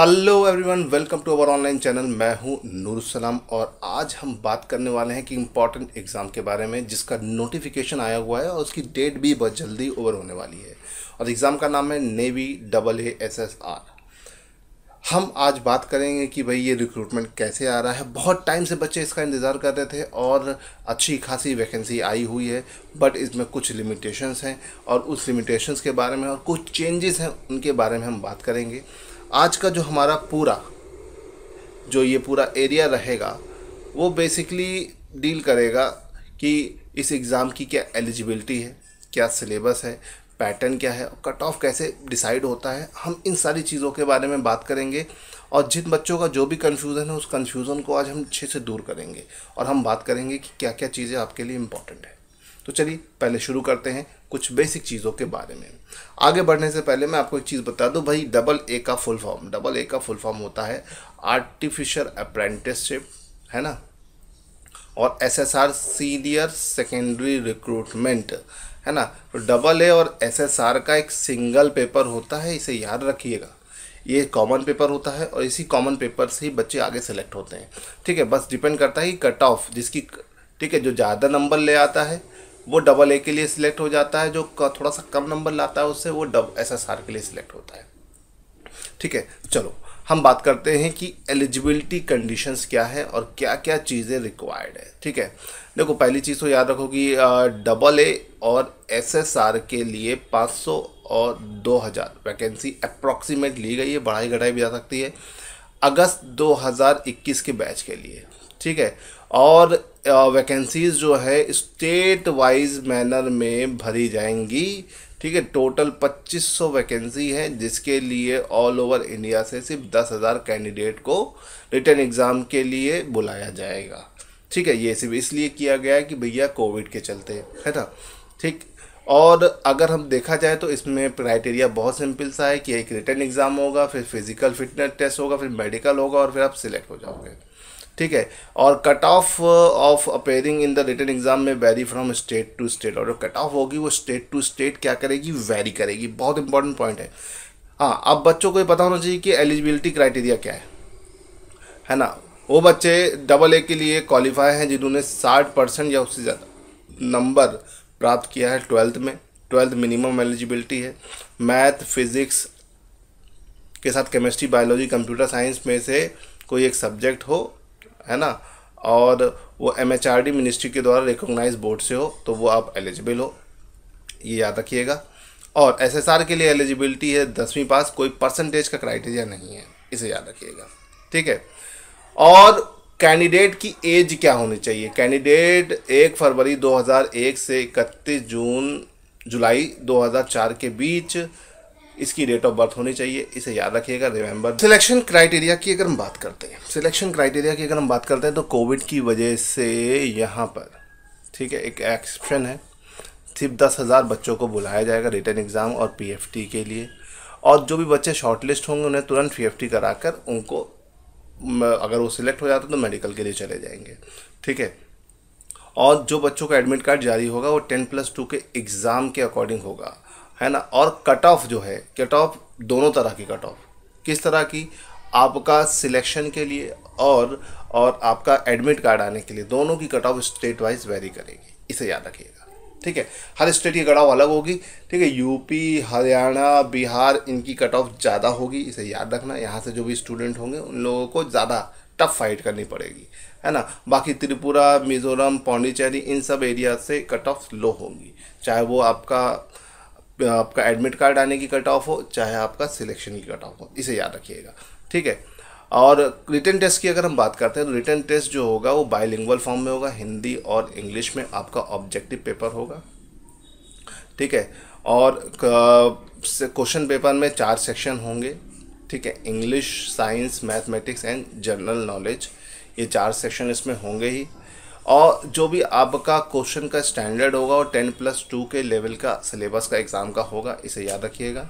hello everyone welcome to our online channel मैं हूं नूरसलाम और आज हम बात करने वाले हैं कि इम्पॉर्टेंट एग्ज़ाम के बारे में जिसका नोटिफिकेशन आया हुआ है और उसकी डेट भी बहुत जल्दी ओवर होने वाली है और एग्ज़ाम का नाम है navy double A S S R हम आज बात करेंगे कि भाई ये रिक्रूटमेंट कैसे आ रहा है बहुत टाइम से बच्चे इसका इंतज़ार कर रहे थे और अच्छी खासी वैकेंसी आई हुई है बट इसमें कुछ लिमिटेशंस हैं और उस लिमिटेशंस के बारे में और कुछ चेंजेस हैं उनके बारे में हम बात करेंगे आज का जो हमारा पूरा जो ये पूरा एरिया रहेगा वो बेसिकली डील करेगा कि इस एग्ज़ाम की क्या एलिजिबिलिटी है क्या सिलेबस है पैटर्न क्या है कट ऑफ कैसे डिसाइड होता है हम इन सारी चीज़ों के बारे में बात करेंगे और जिन बच्चों का जो भी कन्फ्यूज़न है उस कन्फ्यूज़न को आज हम अच्छे से दूर करेंगे और हम बात करेंगे कि क्या क्या चीज़ें आपके लिए इम्पॉर्टेंट है तो चलिए पहले शुरू करते हैं कुछ बेसिक चीज़ों के बारे में आगे बढ़ने से पहले मैं आपको एक चीज़ बता दूं भाई डबल ए का फुल फॉर्म डबल ए का फुल फॉर्म होता है आर्टिफिशियल अप्रेंटिसशिप है ना और S S R senior secondary recruitment है ना तो डबल ए और एस एस आर का एक सिंगल पेपर होता है इसे याद रखिएगा ये कॉमन पेपर होता है और इसी कॉमन पेपर से ही बच्चे आगे सेलेक्ट होते हैं ठीक है बस डिपेंड करता है कि कट ऑफ जिसकी ठीक है जो ज़्यादा नंबर ले आता है वो डबल ए के लिए सिलेक्ट हो जाता है जो थोड़ा सा कम नंबर लाता है उससे वो डब एस एस आर के लिए सिलेक्ट होता है ठीक है चलो हम बात करते हैं कि एलिजिबिलिटी कंडीशंस क्या है और क्या क्या चीज़ें रिक्वायर्ड है ठीक है देखो पहली चीज़ तो याद रखो कि डबल ए और एस एस आर के लिए 500 और 2000 वैकेंसी अप्रॉक्सीमेट ली गई है बढ़ाई घटाई भी जा सकती है अगस्त 2021 के बैच के लिए ठीक है और वैकेंसीज़ जो है स्टेट वाइज मैनर में भरी जाएंगी ठीक है टोटल 2500 वैकेंसी है जिसके लिए ऑल ओवर इंडिया से सिर्फ 10000 कैंडिडेट को रिटर्न एग्ज़ाम के लिए बुलाया जाएगा ठीक है ये सिर्फ इसलिए किया गया है कि भैया कोविड के चलते है ना ठीक और अगर हम देखा जाए तो इसमें क्राइटेरिया बहुत सिंपल सा है कि एक रिटर्न एग्ज़ाम होगा फिर फिज़िकल फिटनेस टेस्ट होगा फिर मेडिकल होगा और फिर आप सिलेक्ट हो जाओगे ठीक है और cut off of appearing in the written exam में vary from state to state और जो कट ऑफ होगी वो स्टेट टू स्टेट क्या करेगी वेरी करेगी बहुत इंपॉर्टेंट पॉइंट है हाँ अब बच्चों को ये पता होना चाहिए कि एलिजिबिलिटी क्राइटेरिया क्या है है ना वो बच्चे डबल ए के लिए क्वालिफाई हैं जिन्होंने साठ परसेंट या उससे ज़्यादा नंबर प्राप्त किया है ट्वेल्थ में ट्वेल्थ मिनिमम एलिजिबिलिटी है मैथ फिज़िक्स के साथ केमिस्ट्री बायोलॉजी कंप्यूटर साइंस में से कोई एक सब्जेक्ट हो है ना और वो M H R D ministry के द्वारा रिकोगनाइज बोर्ड से हो तो वो आप एलिजिबल हो ये याद रखिएगा और एस एस आर के लिए एलिजिबिलिटी है दसवीं पास कोई परसेंटेज का क्राइटेरिया नहीं है इसे याद रखिएगा ठीक है और कैंडिडेट की एज क्या होनी चाहिए कैंडिडेट एक फरवरी 2001 से इकतीस जून जुलाई 2004 के बीच इसकी डेट ऑफ बर्थ होनी चाहिए इसे याद रखिएगा रिमेंबर सिलेक्शन क्राइटेरिया की अगर हम बात करते हैं सिलेक्शन क्राइटेरिया की अगर हम बात करते हैं तो कोविड की वजह से यहाँ पर ठीक है एक एक्सेप्शन है सिर्फ दस हज़ार बच्चों को बुलाया जाएगा रिटर्न एग्ज़ाम और पी के लिए और जो भी बच्चे शॉर्टलिस्ट होंगे उन्हें तुरंत पी कराकर उनको अगर वो सिलेक्ट हो जाता तो मेडिकल के लिए चले जाएंगे ठीक है और जो बच्चों का एडमिट कार्ड जारी होगा वो टेन प्लस टू के एग्ज़ाम के अकॉर्डिंग होगा है ना और कट ऑफ जो है कट ऑफ दोनों तरह की कट ऑफ किस तरह की आपका सिलेक्शन के लिए और और आपका एडमिट कार्ड आने के लिए दोनों की cut off state wise vary करेगी इसे याद रखिएगा ठीक है हर स्टेट की कट ऑफ अलग होगी ठीक है यूपी हरियाणा बिहार इनकी कट ऑफ ज़्यादा होगी इसे याद रखना यहाँ से जो भी स्टूडेंट होंगे उन लोगों को ज़्यादा टफ फाइट करनी पड़ेगी है ना बाकी त्रिपुरा मिज़ोरम पौंडीचेरी इन सब एरिया से कट ऑफ लो होंगी चाहे वो आपका आपका एडमिट कार्ड आने की कट ऑफ हो चाहे आपका सिलेक्शन की कट ऑफ हो इसे याद रखिएगा ठीक है और रिटर्न टेस्ट की अगर हम बात करते हैं तो रिटर्न टेस्ट जो होगा वो बायलिंगुअल फॉर्म में होगा हिंदी और इंग्लिश में आपका ऑब्जेक्टिव पेपर होगा ठीक है और क्वेश्चन पेपर में चार सेक्शन होंगे ठीक है English science mathematics and general knowledge ये चार सेक्शन इसमें होंगे ही और जो भी आपका क्वेश्चन का स्टैंडर्ड होगा और टेन प्लस टू के लेवल का सिलेबस का एग्ज़ाम का होगा इसे याद रखिएगा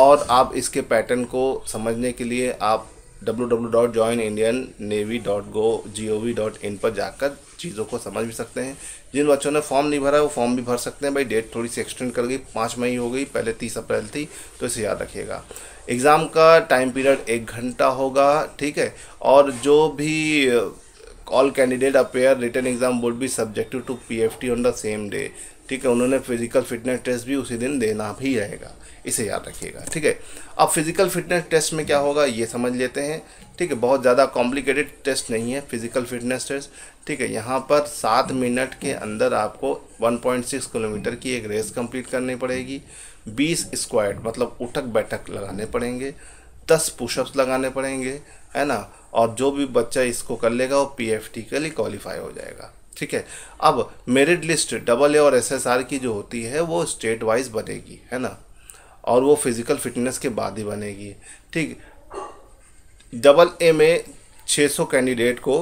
और आप इसके पैटर्न को समझने के लिए आप W dot Indian navy dot go G O V dot in पर जाकर चीज़ों को समझ भी सकते हैं जिन बच्चों ने फॉर्म नहीं भरा वो फॉर्म भी भर सकते हैं भाई डेट थोड़ी सी एक्सटेंड कर गई पाँच मई हो गई पहले तीस अप्रैल थी तो इसे याद रखिएगा एग्ज़ाम का टाइम पीरियड एक घंटा होगा ठीक है और जो भी appear written exam written exam subjective to P F T on the same day ठीक है उन्होंने फिजिकल फिटनेस टेस्ट भी उसी दिन देना भी रहेगा इसे याद रखिएगा ठीक है अब फिजिकल फिटनेस टेस्ट में क्या होगा ये समझ लेते हैं ठीक है बहुत ज़्यादा कॉम्प्लिकेटेड टेस्ट नहीं है फिजिकल फिटनेस टेस्ट ठीक है यहाँ पर सात मिनट के अंदर आपको 1.6 किलोमीटर की एक रेस कंप्लीट करनी पड़ेगी 20 स्क्वाड मतलब उठक बैठक लगाने पड़ेंगे दस पुशअप्स लगाने पड़ेंगे है ना और जो भी बच्चा इसको कर लेगा वो पीएफटी के लिए क्वालिफाई हो जाएगा ठीक है अब मेरिट लिस्ट डबल ए और एसएसआर की जो होती है वो स्टेट वाइज बनेगी है ना और वो फिज़िकल फिटनेस के बाद ही बनेगी ठीक डबल ए में 600 कैंडिडेट को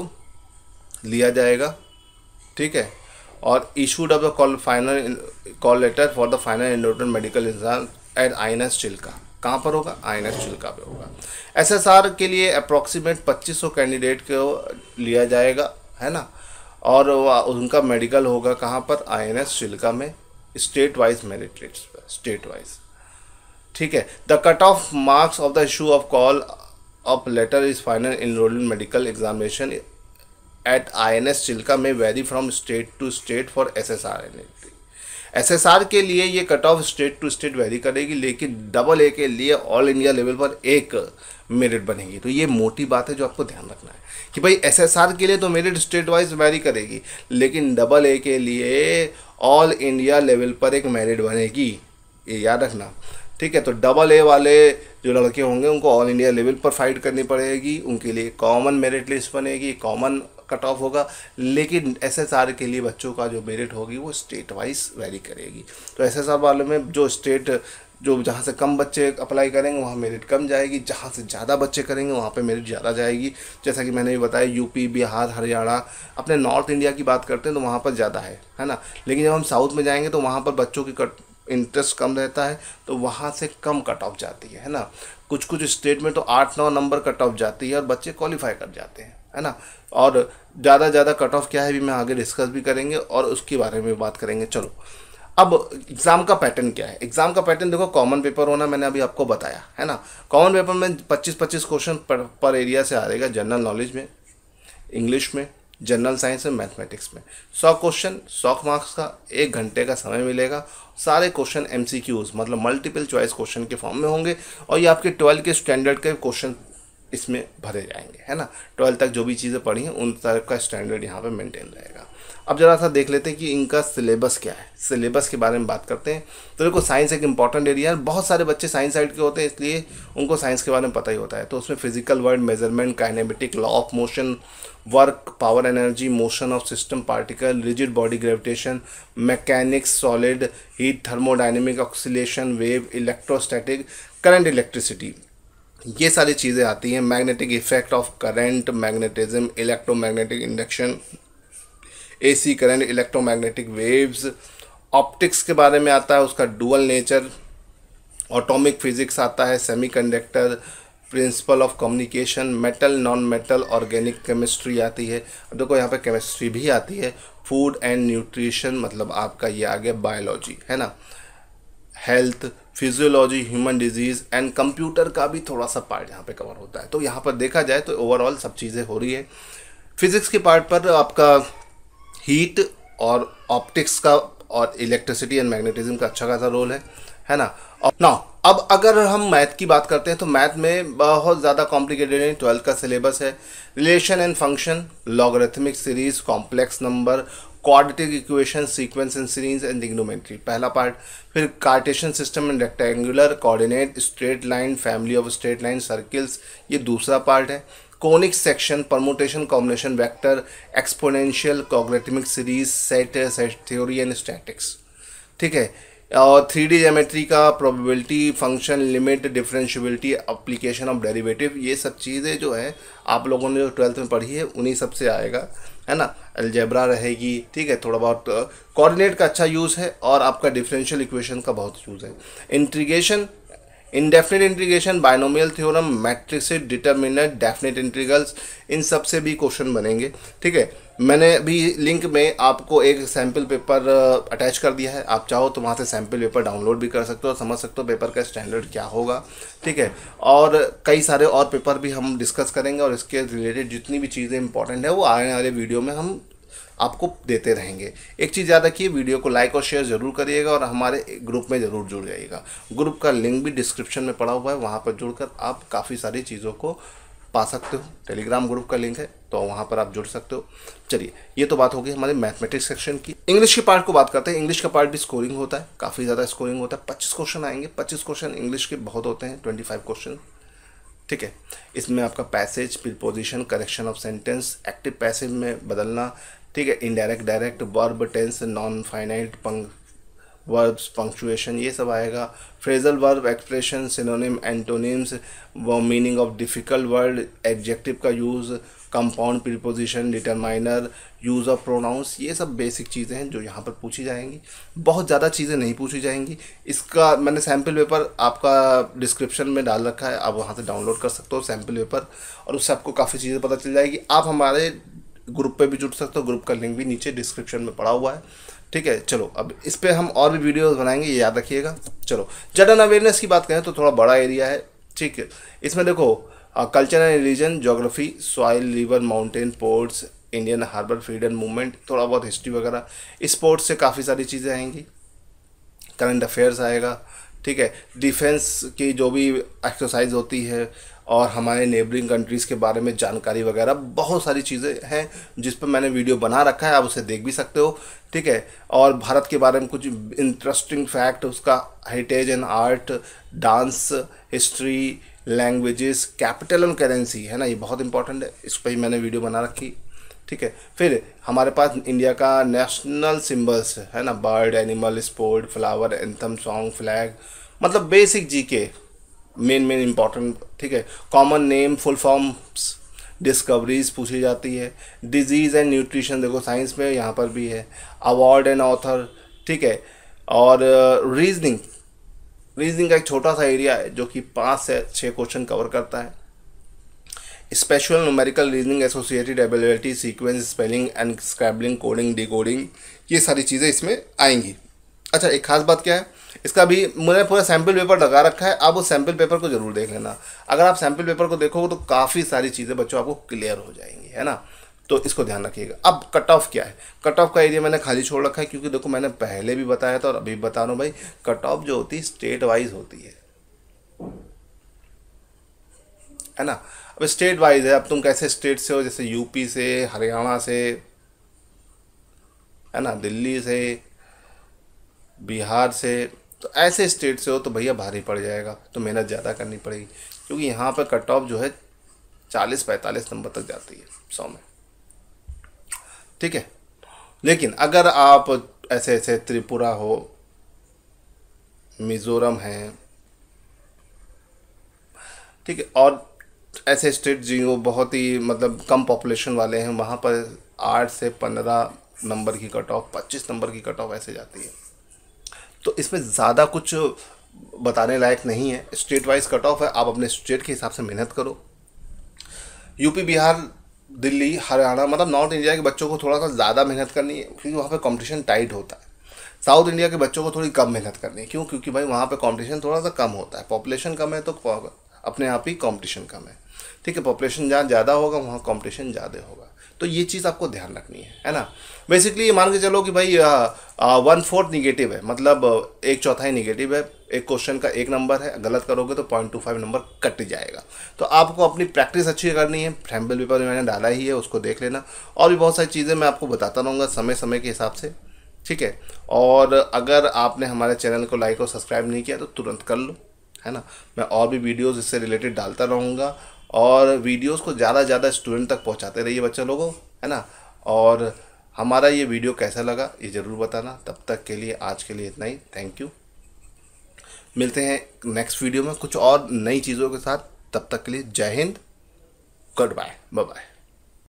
लिया जाएगा ठीक है और issued of the call final call letter for the final induction medical exam at I N S Chilka कहाँ पर होगा आई एन चिल्का पे होगा एसएसआर के लिए अप्रॉक्सीमेट 2500 कैंडिडेट को लिया जाएगा है ना और उनका मेडिकल होगा कहाँ पर आई एन चिल्का में स्टेट वाइज मेरिट लिस्ट पर स्टेट वाइज ठीक है the cut off marks of the issue of call of letter is final enrol medical examination at I N S Chilka में vary from state to state for S S R and SSR के लिए ये cut off state to state vary करेगी लेकिन double A के लिए all India level पर एक मेरिट बनेगी तो ये मोटी बात है जो आपको ध्यान रखना है कि भाई एसएसआर के लिए तो मेरिट स्टेट वाइज वेरी करेगी लेकिन डबल ए के लिए ऑल इंडिया लेवल पर एक मेरिट बनेगी ये याद रखना ठीक है तो डबल ए वाले जो लड़के होंगे उनको ऑल इंडिया लेवल पर फाइट करनी पड़ेगी उनके लिए कॉमन मेरिट लिस्ट बनेगी कॉमन कट ऑफ होगा लेकिन एस एस आर के लिए बच्चों का जो मेरिट होगी वो स्टेट वाइज वेरी करेगी तो एस एस आर वालों में जो स्टेट जो जहाँ से कम बच्चे अप्लाई करेंगे वहाँ मेरिट कम जाएगी जहाँ से ज़्यादा बच्चे करेंगे वहाँ पे मेरिट ज़्यादा जाएगी जैसा कि मैंने भी बताया यूपी बिहार हरियाणा अपने नॉर्थ इंडिया की बात करते हैं तो वहाँ पर ज़्यादा है है ना लेकिन जब हम साउथ में जाएंगे तो वहाँ पर बच्चों की कट इंटरेस्ट कम रहता है तो वहाँ से कम कट ऑफ जाती है है ना कुछ कुछ स्टेट में तो आठ नौ नंबर कट ऑफ जाती है और बच्चे क्वालिफाई कर जाते हैं है ना और ज़्यादा ज़्यादा कट ऑफ क्या है भी मैं आगे डिस्कस भी करेंगे और उसके बारे में बात करेंगे चलो अब एग्ज़ाम का पैटर्न क्या है एग्ज़ाम का पैटर्न देखो कॉमन पेपर होना मैंने अभी आपको बताया है ना कॉमन पेपर में 25-25 क्वेश्चन पर, पर एरिया से आ रहेगा जनरल नॉलेज में इंग्लिश में जनरल साइंस में मैथमेटिक्स में सौ क्वेश्चन सौ मार्क्स का एक घंटे का समय मिलेगा सारे क्वेश्चन एम मतलब मल्टीपल चॉइस क्वेश्चन के फॉर्म में होंगे और ये आपके ट्वेल्थ के स्टैंडर्ड के क्वेश्चन इसमें भरे जाएंगे है ना ट्वेल्थ तक जो भी चीज़ें पढ़ी हैं उन तरफ का स्टैंडर्ड यहाँ पे मेंटेन रहेगा अब ज़रा सा देख लेते हैं कि इनका सिलेबस क्या है सिलेबस के बारे में बात करते हैं तो देखो साइंस एक इंपॉर्टेंट एरिया है बहुत सारे बच्चे साइंस साइड के होते हैं इसलिए उनको साइंस के बारे में पता ही होता है तो उसमें physical world measurement kinematic law of motion work power energy motion of system particle rigid body gravitation mechanics solid heat thermodynamic oscillation wave electrostatic current electricity ये सारी चीज़ें आती हैं magnetic effect of current magnetism electromagnetic induction AC current electromagnetic waves optics के बारे में आता है उसका डुअल नेचर ऑटोमिक फिजिक्स आता है semiconductor principle of communication metal non metal organic chemistry आती है देखो यहाँ पर केमिस्ट्री भी आती है फूड एंड न्यूट्रिशन मतलब आपका ये आ गया बायोलॉजी है ना health physiology human disease and computer का भी थोड़ा सा पार्ट यहाँ पे कवर होता है तो यहाँ पर देखा जाए तो ओवरऑल सब चीज़ें हो रही है फिज़िक्स के पार्ट पर आपका हीट और ऑप्टिक्स का और इलेक्ट्रिसिटी एंड मैग्नेटिज्म का अच्छा खासा रोल है है ना और ना अब अगर हम मैथ की बात करते हैं तो मैथ में बहुत ज़्यादा कॉम्प्लिकेटेड है ट्वेल्थ का सिलेबस है relation and function logarithmic series complex number quadratic equation sequence in series and trigonometry पहला पार्ट फिर cartesian system and rectangular coordinate straight line family of straight line circles ये दूसरा पार्ट है conic section permutation combination vector exponential logarithmic series set set theory and statics ठीक है और three D geometry का probability function limit differentiability application of derivative ये सब चीज़ें जो है आप लोगों ने जो ट्वेल्थ में पढ़ी है उन्हीं सब से आएगा है ना अलजेब्रा रहेगी ठीक है थोड़ा बहुत कोऑर्डिनेट uh, का अच्छा यूज़ है और आपका डिफरेंशियल इक्वेशन का बहुत यूज़ है integration indefinite integration binomial theorem matrix determinant definite integrals इन सब से भी क्वेश्चन बनेंगे ठीक है मैंने अभी लिंक में आपको एक सैम्पल पेपर अटैच कर दिया है आप चाहो तो वहाँ से सैम्पल पेपर डाउनलोड भी कर सकते हो समझ सकते हो पेपर का स्टैंडर्ड क्या होगा ठीक है और कई सारे और पेपर भी हम डिस्कस करेंगे और इसके रिलेटेड जितनी भी चीज़ें इंपॉर्टेंट है वो आने वाले वीडियो में हम आपको देते रहेंगे एक चीज़ याद रखिए वीडियो को लाइक और शेयर ज़रूर करिएगा और हमारे ग्रुप में ज़रूर जुड़ जाइएगा ग्रुप का लिंक भी डिस्क्रिप्शन में पड़ा हुआ है वहाँ पर जुड़कर आप काफ़ी सारी चीज़ों को पा सकते हो टेलीग्राम ग्रुप का लिंक है तो वहाँ पर आप जुड़ सकते हो चलिए ये तो बात होगी हमारे मैथमेटिक्स सेक्शन की इंग्लिश के पार्ट को बात करते हैं इंग्लिश का पार्ट भी स्कोरिंग होता है काफ़ी ज़्यादा स्कोरिंग होता है पच्चीस क्वेश्चन आएंगे पच्चीस क्वेश्चन इंग्लिश के बहुत होते हैं ट्वेंटी फाइव क्वेश्चन ठीक है इसमें आपका passage preposition correction of sentence active passage में बदलना ठीक है indirect direct verb tense non finite पंक वर्ब्स पंक्चुएशन ये सब आएगा phrasal verb expression synonym antonyms व meaning of difficult word adjective का use compound preposition determiner use of pronouns ये सब बेसिक चीज़ें हैं जो यहाँ पर पूछी जाएंगी बहुत ज़्यादा चीज़ें नहीं पूछी जाएंगी इसका मैंने सैम्पल पेपर आपका डिस्क्रिप्शन में डाल रखा है आप वहाँ से डाउनलोड कर सकते हो सैम्पल पेपर और उससे आपको काफ़ी चीज़ें पता चल जाएगी आप हमारे ग्रुप पे भी जुड़ सकते हो ग्रुप का लिंक भी नीचे डिस्क्रिप्शन में पड़ा हुआ है ठीक है चलो अब इस पर हम और भी वीडियोस बनाएंगे ये याद रखिएगा चलो जडन अवेयरनेस की बात करें तो थोड़ा बड़ा एरिया है ठीक है इसमें देखो culture and religion geography soil river mountain ports Indian harbour freedom movement थोड़ा बहुत हिस्ट्री वगैरह स्पोर्ट्स से काफ़ी सारी चीज़ें आएंगी करंट अफेयर्स आएगा ठीक है डिफेंस की जो भी एक्सरसाइज होती है और हमारे नेबरिंग कंट्रीज़ के बारे में जानकारी वगैरह बहुत सारी चीज़ें हैं जिस पर मैंने वीडियो बना रखा है आप उसे देख भी सकते हो ठीक है और भारत के बारे में कुछ इंटरेस्टिंग फैक्ट उसका heritage and art dance history languages capital and currency है ना ये बहुत इंपॉर्टेंट है इस पर ही मैंने वीडियो बना रखी ठीक है फिर हमारे पास इंडिया का नेशनल सिंबल्स है ना bird animal sport flower anthem song flag मतलब basic G K main main important ठीक है common name full forms discoveries पूछी जाती है डिजीज़ एंड न्यूट्रिशन देखो साइंस में यहाँ पर भी है अवार्ड एंड ऑथर ठीक है और रीजनिंग uh, रीजनिंग का एक छोटा सा एरिया है जो कि पाँच से छः क्वेश्चन कवर करता है special numerical reasoning associated ability sequence spelling and scrambling coding decoding ये सारी चीज़ें इसमें आएंगी अच्छा एक खास बात क्या है इसका भी मैंने पूरा सैम्पल पेपर लगा रखा है आप उस सैम्पल पेपर को जरूर देख लेना अगर आप सैम्पल पेपर को देखोगे तो काफ़ी सारी चीज़ें बच्चों आपको क्लियर हो जाएंगी है ना तो इसको ध्यान रखिएगा अब कट ऑफ क्या है कट ऑफ का एरिया मैंने खाली छोड़ रखा है क्योंकि देखो मैंने पहले भी बताया था और अभी बता रहा हूँ भाई कट ऑफ जो होती है स्टेट वाइज होती है है ना अब स्टेट वाइज है अब तुम कैसे स्टेट से हो जैसे यूपी से हरियाणा से है ना दिल्ली से बिहार से तो ऐसे स्टेट से हो तो भैया भारी पड़ जाएगा तो मेहनत ज़्यादा करनी पड़ेगी क्योंकि यहाँ पर कट ऑफ जो है चालीस पैंतालीस नंबर तक जाती है सौ में ठीक है लेकिन अगर आप ऐसे ऐसे त्रिपुरा हो मिज़ोरम है ठीक है और ऐसे स्टेट जो बहुत ही मतलब कम पॉपुलेशन वाले हैं वहाँ पर आठ से पंद्रह नंबर की कट ऑफ पच्चीस नंबर की कट ऑफ ऐसे जाती है तो इसमें ज़्यादा कुछ बताने लायक नहीं है स्टेट वाइज कट ऑफ है आप अपने स्टेट के हिसाब से मेहनत करो यूपी बिहार दिल्ली हरियाणा मतलब नॉर्थ इंडिया के बच्चों को थोड़ा सा ज़्यादा मेहनत करनी है क्योंकि वहाँ पे कंपटीशन टाइट होता है साउथ इंडिया के बच्चों को थोड़ी कम मेहनत करनी है क्यों क्योंकि भाई वहाँ पे कंपटीशन थोड़ा सा कम होता है पॉपुलेशन कम है तो अपने आप ही कॉम्पिटिशन कम है ठीक है पॉपुलेशन जहाँ ज़्यादा होगा वहाँ कॉम्पिटिशन ज़्यादा होगा तो ये चीज़ आपको ध्यान रखनी है है ना बेसिकली ये मान के चलो कि भाई वन फोर्थ निगेटिव है मतलब एक चौथाई निगेटिव है एक क्वेश्चन का एक नंबर है गलत करोगे तो पॉइंट टू फाइव नंबर कट जाएगा तो आपको अपनी प्रैक्टिस अच्छी करनी है फ्रेमबल पेपर मैंने डाला ही है उसको देख लेना और भी बहुत सारी चीज़ें मैं आपको बताता रहूँगा समय समय के हिसाब से ठीक है और अगर आपने हमारे चैनल को लाइक और सब्सक्राइब नहीं किया तो तुरंत कर लो है ना मैं और भी वीडियोस इससे रिलेटेड डालता रहूँगा और वीडियोस को ज़्यादा से ज़्यादा स्टूडेंट तक पहुँचाते रहिए बच्चे लोगों है ना और हमारा ये वीडियो कैसा लगा ये ज़रूर बताना तब तक के लिए आज के लिए इतना ही थैंक यू मिलते हैं नेक्स्ट वीडियो में कुछ और नई चीज़ों के साथ तब तक के लिए जय हिंद गुड बाय बाय